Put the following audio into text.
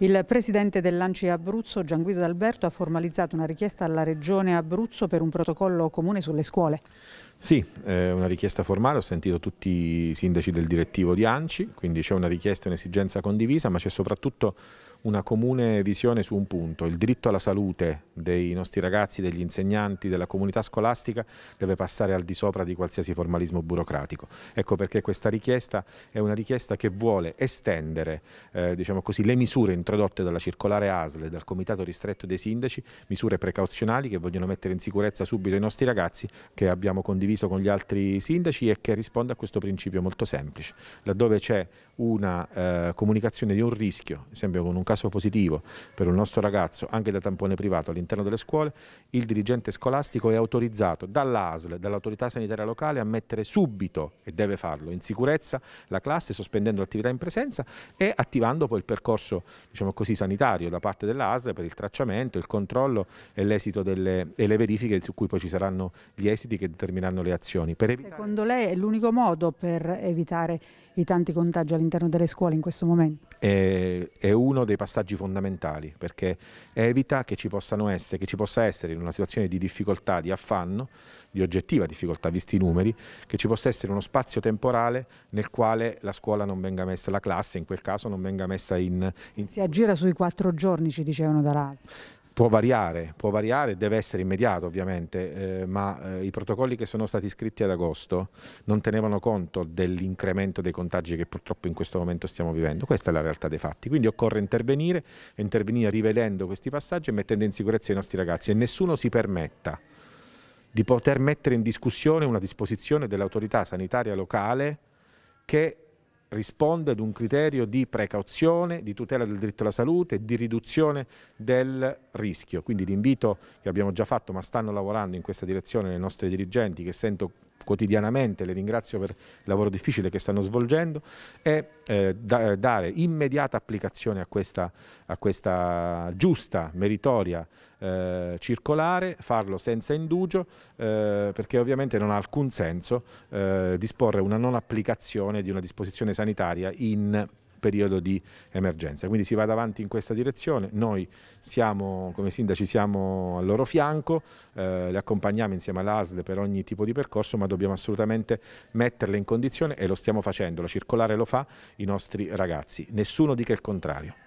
Il presidente dell'Anci Abruzzo, Gianguido D'Alberto, ha formalizzato una richiesta alla Regione Abruzzo per un protocollo comune sulle scuole. Sì, è una richiesta formale, ho sentito tutti i sindaci del direttivo di Anci, quindi c'è una richiesta e un'esigenza condivisa, ma c'è soprattutto una comune visione su un punto, il diritto alla salute dei nostri ragazzi, degli insegnanti, della comunità scolastica deve passare al di sopra di qualsiasi formalismo burocratico. Ecco perché questa richiesta è una richiesta che vuole estendere eh, diciamo così, le misure introdotte dalla circolare ASL, dal Comitato Ristretto dei Sindaci, misure precauzionali che vogliono mettere in sicurezza subito i nostri ragazzi che abbiamo condiviso con gli altri sindaci e che risponde a questo principio molto semplice. Laddove c'è una eh, comunicazione di un rischio, esempio con un caso caso positivo per un nostro ragazzo anche da tampone privato all'interno delle scuole, il dirigente scolastico è autorizzato dall'ASL, dall'autorità sanitaria locale a mettere subito, e deve farlo, in sicurezza la classe sospendendo l'attività in presenza e attivando poi il percorso diciamo così, sanitario da parte dell'ASL per il tracciamento, il controllo e, l'esito delle, e le verifiche su cui poi ci saranno gli esiti che determineranno le azioni. Evitare... Secondo lei è l'unico modo per evitare i tanti contagi all'interno delle scuole in questo momento? È, eh, è uno dei passaggi passaggi fondamentali perché evita che ci, essere, che ci, possa essere in una situazione di difficoltà, di affanno, di oggettiva difficoltà visti i numeri, che ci possa essere uno spazio temporale nel quale la scuola non venga messa, la classe in quel caso non venga messa in... in... Si aggira sui quattro giorni ci dicevano dall'ASL può variare, può variare, deve essere immediato ovviamente, eh, ma eh, i protocolli che sono stati scritti ad agosto non tenevano conto dell'incremento dei contagi che purtroppo in questo momento stiamo vivendo. Questa è la realtà dei fatti, quindi occorre intervenire, intervenire rivedendo questi passaggi e mettendo in sicurezza i nostri ragazzi e nessuno si permetta di poter mettere in discussione una disposizione dell'autorità sanitaria locale che risponde ad un criterio di precauzione, di tutela del diritto alla salute e di riduzione del rischio. Quindi l'invito che abbiamo già fatto, ma stanno lavorando in questa direzione le nostre dirigenti che sento quotidianamente, le ringrazio per il lavoro difficile che stanno svolgendo, e eh, da, eh, dare immediata applicazione a questa, a questa giusta, meritoria eh, circolare, farlo senza indugio, eh, perché ovviamente non ha alcun senso eh, disporre una non applicazione di una disposizione sanitaria in periodo di emergenza. Quindi si va avanti in questa direzione, noi siamo, come sindaci siamo al loro fianco, eh, le accompagniamo insieme all'ASL per ogni tipo di percorso, ma dobbiamo assolutamente metterle in condizione e lo stiamo facendo, la circolare lo fa, i nostri ragazzi, nessuno dica il contrario.